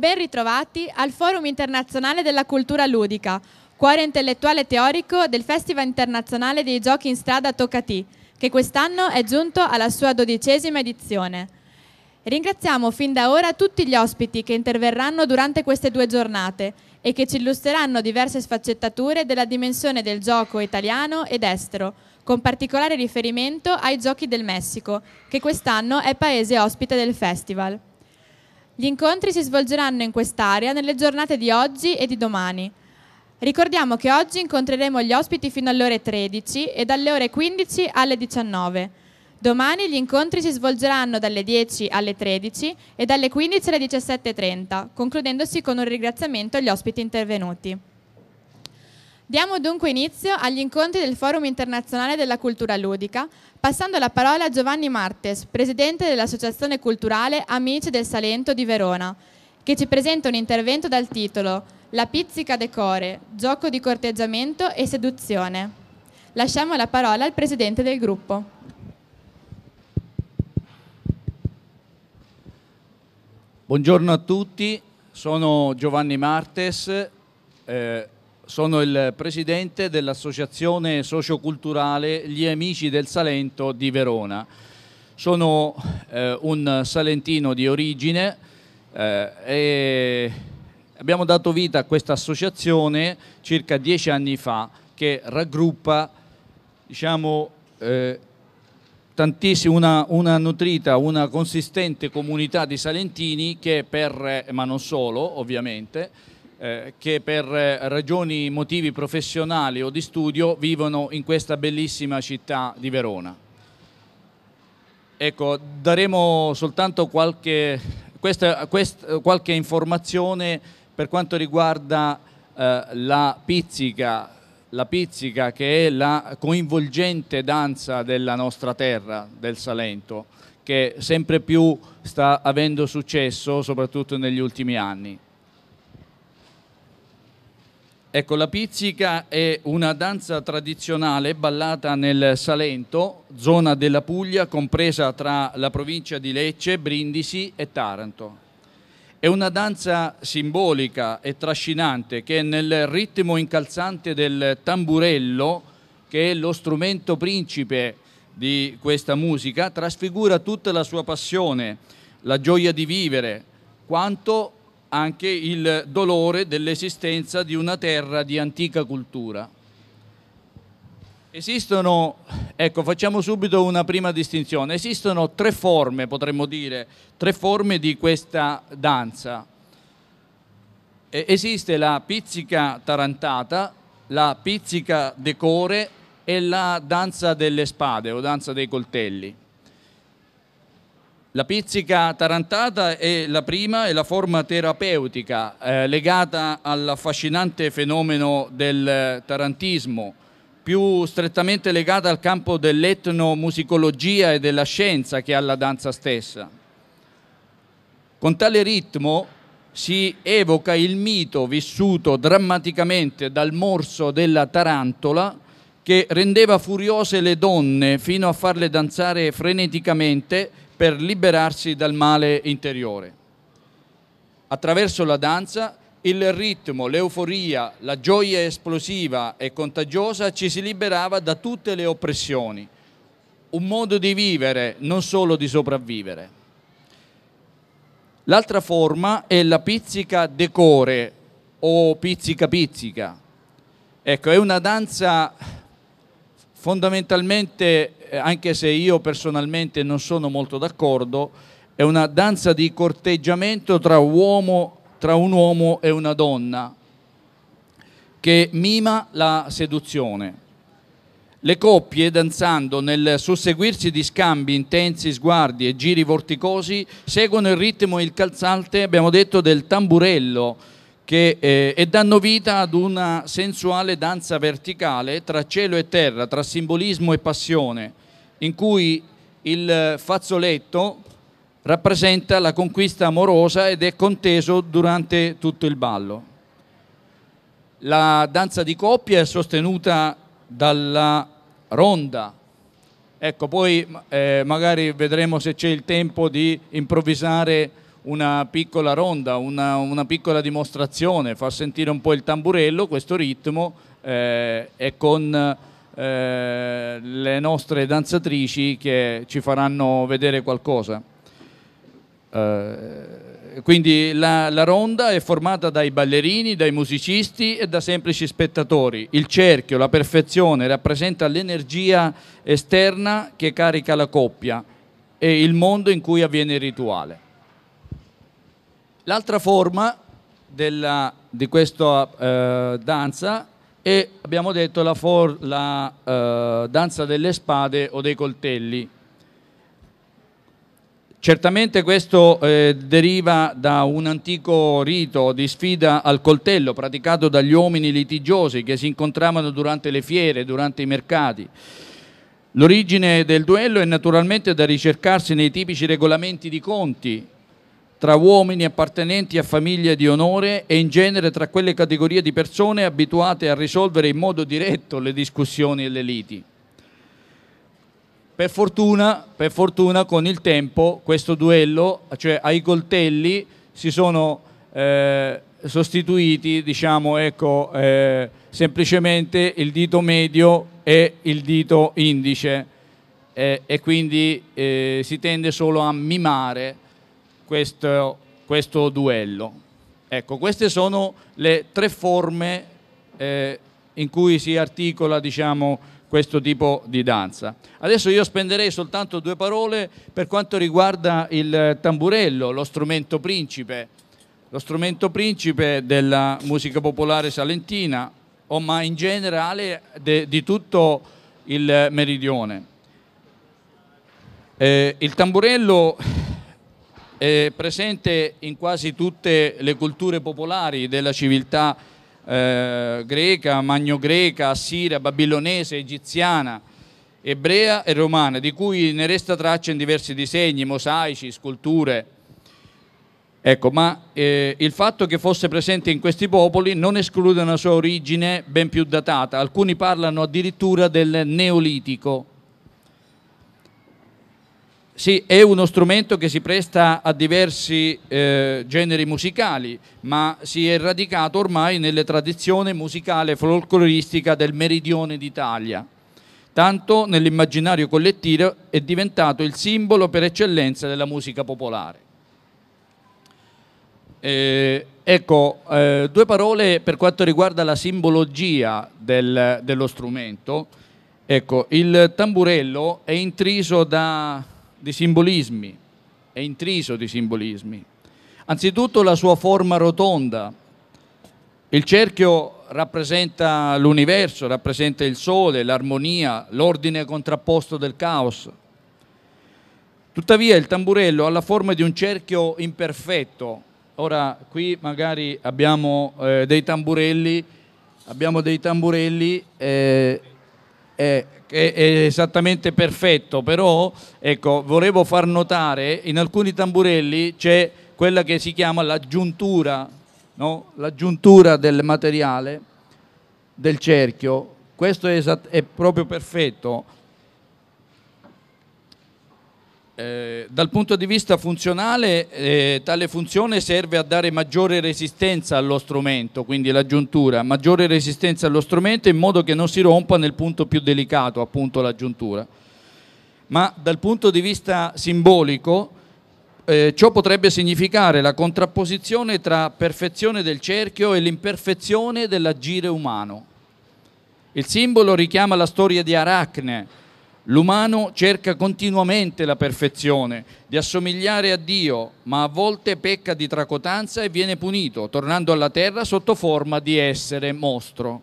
ben ritrovati al Forum internazionale della cultura ludica, cuore intellettuale e teorico del Festival internazionale dei giochi in strada Toccati, che quest'anno è giunto alla sua dodicesima edizione. Ringraziamo fin da ora tutti gli ospiti che interverranno durante queste due giornate e che ci illustreranno diverse sfaccettature della dimensione del gioco italiano ed estero, con particolare riferimento ai giochi del Messico, che quest'anno è paese ospite del festival. Gli incontri si svolgeranno in quest'area nelle giornate di oggi e di domani. Ricordiamo che oggi incontreremo gli ospiti fino alle ore 13 e dalle ore 15 alle 19. Domani gli incontri si svolgeranno dalle 10 alle 13 e dalle 15 alle 17.30, concludendosi con un ringraziamento agli ospiti intervenuti. Diamo dunque inizio agli incontri del Forum internazionale della cultura ludica, passando la parola a Giovanni Martes, presidente dell'Associazione culturale Amici del Salento di Verona, che ci presenta un intervento dal titolo La pizzica decore, gioco di corteggiamento e seduzione. Lasciamo la parola al presidente del gruppo. Buongiorno a tutti, sono Giovanni Martes, eh, sono il presidente dell'associazione socioculturale Gli Amici del Salento di Verona. Sono eh, un salentino di origine eh, e abbiamo dato vita a questa associazione circa dieci anni fa che raggruppa diciamo, eh, una, una, nutrita, una consistente comunità di salentini che per, eh, ma non solo ovviamente, eh, che per eh, ragioni, motivi professionali o di studio vivono in questa bellissima città di Verona. Ecco, daremo soltanto qualche, questa, questa, qualche informazione per quanto riguarda eh, la pizzica, la pizzica che è la coinvolgente danza della nostra terra, del Salento, che sempre più sta avendo successo soprattutto negli ultimi anni. Ecco, la pizzica è una danza tradizionale ballata nel Salento, zona della Puglia compresa tra la provincia di Lecce, Brindisi e Taranto. È una danza simbolica e trascinante che nel ritmo incalzante del tamburello, che è lo strumento principe di questa musica, trasfigura tutta la sua passione, la gioia di vivere, quanto anche il dolore dell'esistenza di una terra di antica cultura. Esistono, ecco, facciamo subito una prima distinzione, esistono tre forme, potremmo dire, tre forme di questa danza. Esiste la pizzica tarantata, la pizzica decore e la danza delle spade o danza dei coltelli. La pizzica tarantata è la prima e la forma terapeutica eh, legata all'affascinante fenomeno del tarantismo, più strettamente legata al campo dell'etnomusicologia e della scienza che alla danza stessa. Con tale ritmo si evoca il mito vissuto drammaticamente dal morso della tarantola che rendeva furiose le donne fino a farle danzare freneticamente per liberarsi dal male interiore. Attraverso la danza, il ritmo, l'euforia, la gioia esplosiva e contagiosa ci si liberava da tutte le oppressioni, un modo di vivere, non solo di sopravvivere. L'altra forma è la pizzica decore o pizzica pizzica. Ecco, è una danza Fondamentalmente, eh, anche se io personalmente non sono molto d'accordo, è una danza di corteggiamento tra, uomo, tra un uomo e una donna che mima la seduzione. Le coppie, danzando nel susseguirsi di scambi, intensi sguardi e giri vorticosi, seguono il ritmo e il calzante, abbiamo detto, del tamburello, che, eh, e danno vita ad una sensuale danza verticale tra cielo e terra, tra simbolismo e passione, in cui il fazzoletto rappresenta la conquista amorosa ed è conteso durante tutto il ballo. La danza di coppia è sostenuta dalla ronda. Ecco, poi eh, magari vedremo se c'è il tempo di improvvisare una piccola ronda, una, una, piccola dimostrazione, far sentire un po' il tamburello, questo ritmo eh, e con eh, le nostre danzatrici che ci faranno vedere qualcosa. Eh, quindi la, la, ronda è formata dai ballerini, dai musicisti e da semplici spettatori. Il cerchio, la perfezione, rappresenta l'energia esterna che carica la coppia e il mondo in cui avviene il rituale. L'altra forma della, di questa eh, danza è, abbiamo detto, la, for, la eh, danza delle spade o dei coltelli. Certamente questo eh, deriva da un antico rito di sfida al coltello praticato dagli uomini litigiosi che si incontravano durante le fiere, durante i mercati. L'origine del duello è naturalmente da ricercarsi nei tipici regolamenti di conti tra uomini appartenenti a famiglie di onore e in genere tra quelle categorie di persone abituate a risolvere in modo diretto le discussioni e le liti. Per fortuna, per fortuna con il tempo questo duello, cioè ai coltelli, si sono eh, sostituiti diciamo, ecco, eh, semplicemente il dito medio e il dito indice eh, e quindi eh, si tende solo a mimare questo, questo duello. Ecco, queste sono le tre forme eh, in cui si articola diciamo, questo tipo di danza. Adesso io spenderei soltanto due parole per quanto riguarda il tamburello, lo strumento principe, lo strumento principe della musica popolare salentina, o ma in generale de, di tutto il meridione. Eh, il tamburello è presente in quasi tutte le culture popolari della civiltà eh, greca, magno-greca, assiria, babilonese, egiziana, ebrea e romana, di cui ne resta traccia in diversi disegni, mosaici, sculture. Ecco, ma eh, il fatto che fosse presente in questi popoli non esclude una sua origine ben più datata, alcuni parlano addirittura del Neolitico, sì, è uno strumento che si presta a diversi eh, generi musicali, ma si è radicato ormai nelle tradizioni musicale folcloristica del meridione d'Italia. Tanto nell'immaginario collettivo è diventato il simbolo per eccellenza della musica popolare. Eh, ecco, eh, due parole per quanto riguarda la simbologia del, dello strumento. Ecco, il tamburello è intriso da di simbolismi, è intriso di simbolismi. Anzitutto la sua forma rotonda. Il cerchio rappresenta l'universo, rappresenta il sole, l'armonia, l'ordine contrapposto del caos. Tuttavia il tamburello ha la forma di un cerchio imperfetto. Ora qui magari abbiamo eh, dei tamburelli, abbiamo dei tamburelli eh, è, è, esattamente perfetto, però ecco, volevo far notare in alcuni tamburelli c'è quella che si chiama l'aggiuntura, no? l'aggiuntura del materiale del cerchio, questo è, è proprio perfetto eh, dal punto di vista funzionale, eh, tale funzione serve a dare maggiore resistenza allo strumento, quindi la giuntura, maggiore resistenza allo strumento in modo che non si rompa nel punto più delicato, appunto la giuntura. Ma dal punto di vista simbolico, eh, ciò potrebbe significare la contrapposizione tra perfezione del cerchio e l'imperfezione dell'agire umano. Il simbolo richiama la storia di Aracne, L'umano cerca continuamente la perfezione, di assomigliare a Dio, ma a volte pecca di tracotanza e viene punito, tornando alla terra sotto forma di essere mostro.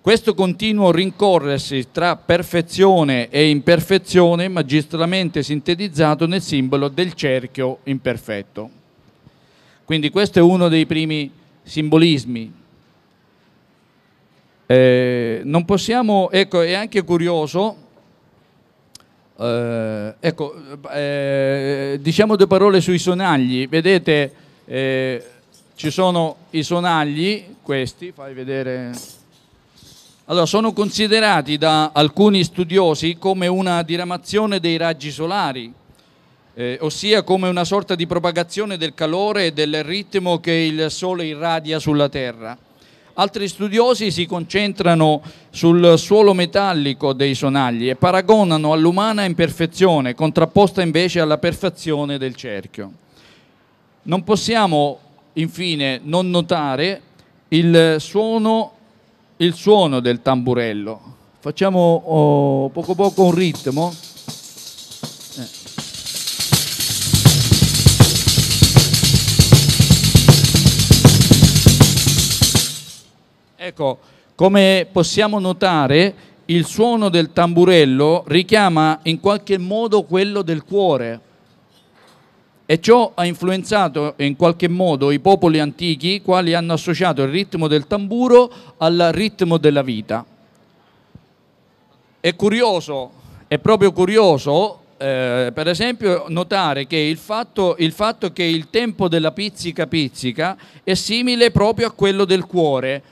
Questo continuo rincorrersi tra perfezione e imperfezione magistralmente sintetizzato nel simbolo del cerchio imperfetto. Quindi questo è uno dei primi simbolismi eh, non possiamo, ecco, è anche curioso, eh, ecco, eh, diciamo due parole sui sonagli. Vedete, eh, ci sono i sonagli, questi, fai vedere. Allora, sono considerati da alcuni studiosi come una diramazione dei raggi solari, eh, ossia come una sorta di propagazione del calore e del ritmo che il Sole irradia sulla Terra. Altri studiosi si concentrano sul suolo metallico dei sonagli e paragonano all'umana imperfezione, contrapposta invece alla perfezione del cerchio. Non possiamo infine non notare il suono, il suono del tamburello. Facciamo oh, poco poco un ritmo. Ecco, come possiamo notare, il suono del tamburello richiama in qualche modo quello del cuore e ciò ha influenzato in qualche modo i popoli antichi quali hanno associato il ritmo del tamburo al ritmo della vita. È curioso, è proprio curioso eh, per esempio notare che il fatto, il fatto che il tempo della pizzica pizzica è simile proprio a quello del cuore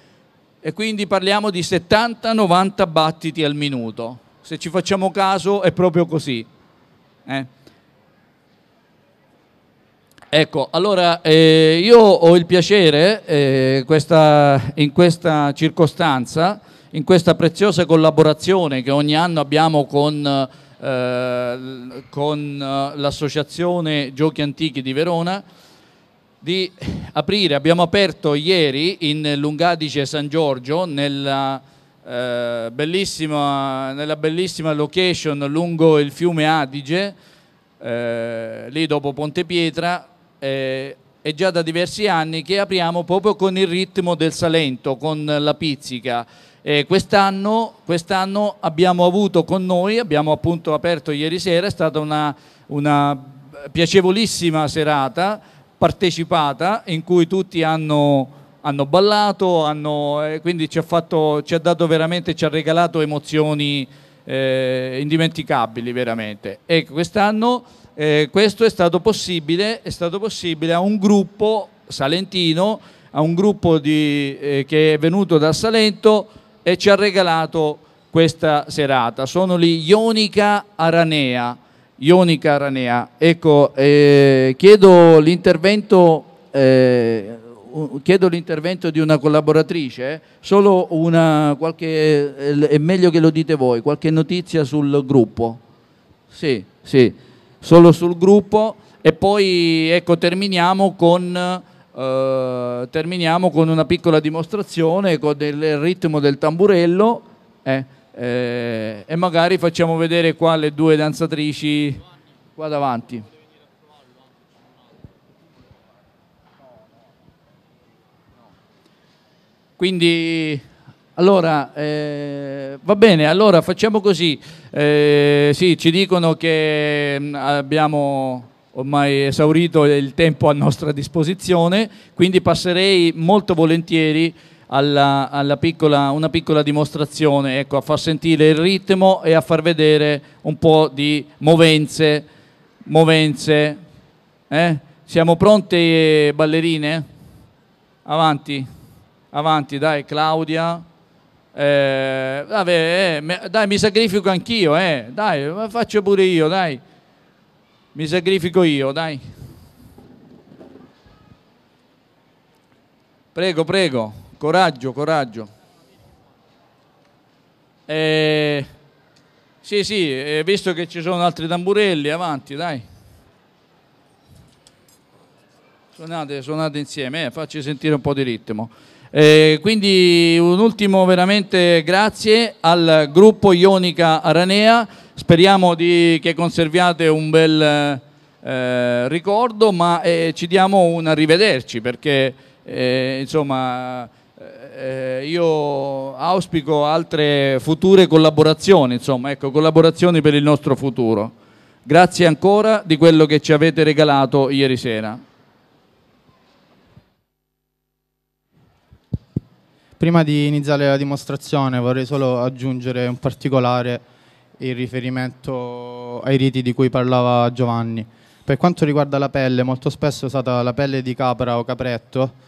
e quindi parliamo di 70-90 battiti al minuto. Se ci facciamo caso è proprio così. Eh. Ecco, allora eh, io ho il piacere eh, questa, in questa circostanza, in questa preziosa collaborazione che ogni anno abbiamo con, eh, con eh, l'associazione Giochi Antichi di Verona, di aprire, abbiamo aperto ieri in Lungadice San Giorgio, nella, eh, bellissima, nella bellissima location lungo il fiume Adige, eh, lì dopo Ponte Pietra, eh, è già da diversi anni che apriamo proprio con il ritmo del Salento, con la pizzica. Eh, quest'anno, quest'anno, abbiamo avuto con noi, abbiamo appunto aperto ieri sera, è stata una, una piacevolissima serata partecipata in cui tutti hanno, hanno ballato, hanno, eh, quindi ci ha, fatto, ci ha dato veramente, ci ha regalato emozioni eh, indimenticabili veramente. E quest'anno eh, questo è stato, possibile, è stato possibile a un gruppo salentino, a un gruppo di, eh, che è venuto da Salento e ci ha regalato questa serata. Sono gli Ionica Aranea Ionica Ranea. Ecco, eh, chiedo l'intervento eh, chiedo l'intervento di una collaboratrice, eh. solo una qualche, eh, è meglio che lo dite voi, qualche notizia sul gruppo. Sì, sì, solo sul gruppo e poi ecco, terminiamo, con, eh, terminiamo con una piccola dimostrazione con il ritmo del tamburello. Eh eh, e magari facciamo vedere qua le due danzatrici qua davanti. Quindi allora, eh, va bene, allora facciamo così. Eh, sì, ci dicono che mm, abbiamo ormai esaurito il tempo a nostra disposizione, quindi passerei molto volentieri alla, alla piccola, una piccola dimostrazione, ecco, a far sentire il ritmo e a far vedere un po' di movenze. movenze. Eh? Siamo pronte ballerine? Avanti, avanti, dai Claudia. Eh, vabbè, eh, dai, mi sacrifico anch'io, eh. dai, faccio pure io, dai. Mi sacrifico io, dai. Prego, prego. Coraggio, coraggio. Eh, sì, sì, eh, visto che ci sono altri tamburelli, avanti, dai. Suonate, suonate insieme, eh, facci sentire un po' di ritmo. Eh, quindi un ultimo veramente grazie al gruppo Ionica Aranea, speriamo di, che conserviate un bel eh, ricordo, ma eh, ci diamo un arrivederci perché insomma eh, io auspico altre future collaborazioni, insomma, ecco, collaborazioni per il nostro futuro. Grazie ancora di quello che ci avete regalato ieri sera. Prima di iniziare la dimostrazione vorrei solo aggiungere un particolare in riferimento ai riti di cui parlava Giovanni. Per quanto riguarda la pelle, molto spesso è usata la pelle di capra o capretto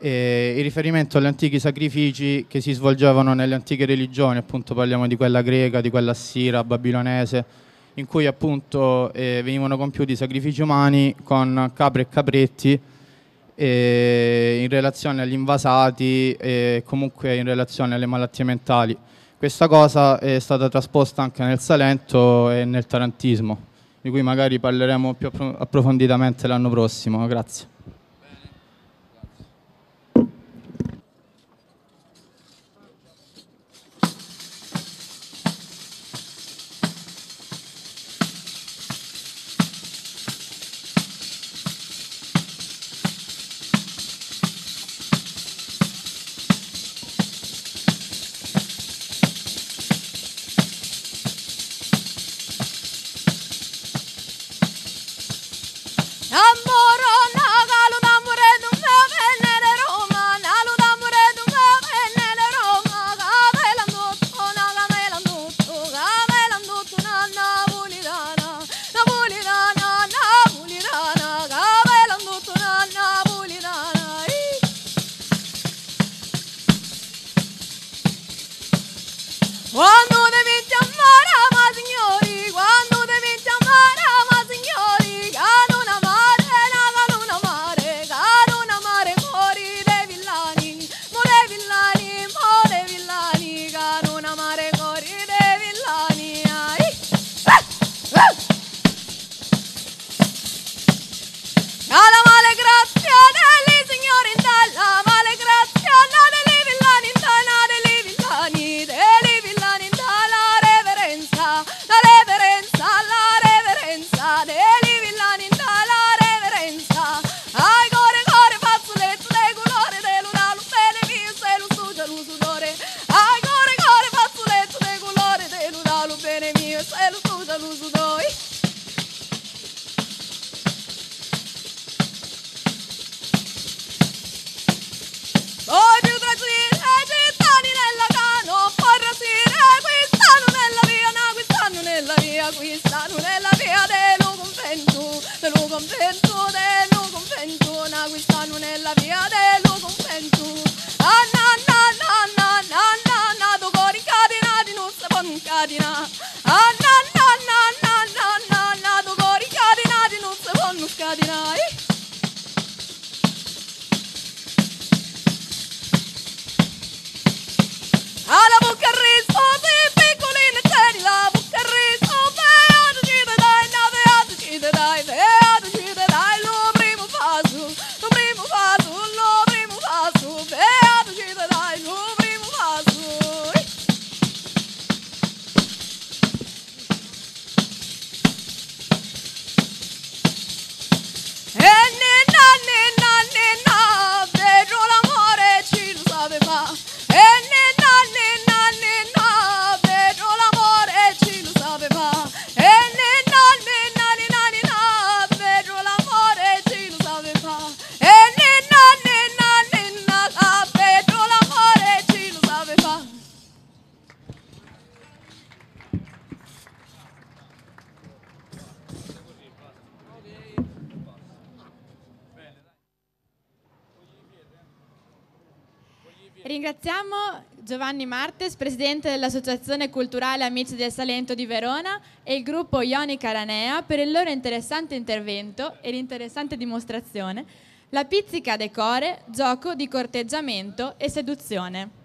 eh, in riferimento agli antichi sacrifici che si svolgevano nelle antiche religioni, appunto parliamo di quella greca, di quella assira, babilonese, in cui appunto eh, venivano compiuti sacrifici umani con capre e capretti eh, in relazione agli invasati e comunque in relazione alle malattie mentali. Questa cosa è stata trasposta anche nel Salento e nel tarantismo, di cui magari parleremo più approfonditamente l'anno prossimo. Grazie. Ringraziamo Giovanni Martes, presidente dell'Associazione Culturale Amici del Salento di Verona e il gruppo Ioni Caranea per il loro interessante intervento e l'interessante dimostrazione La pizzica decore, gioco di corteggiamento e seduzione.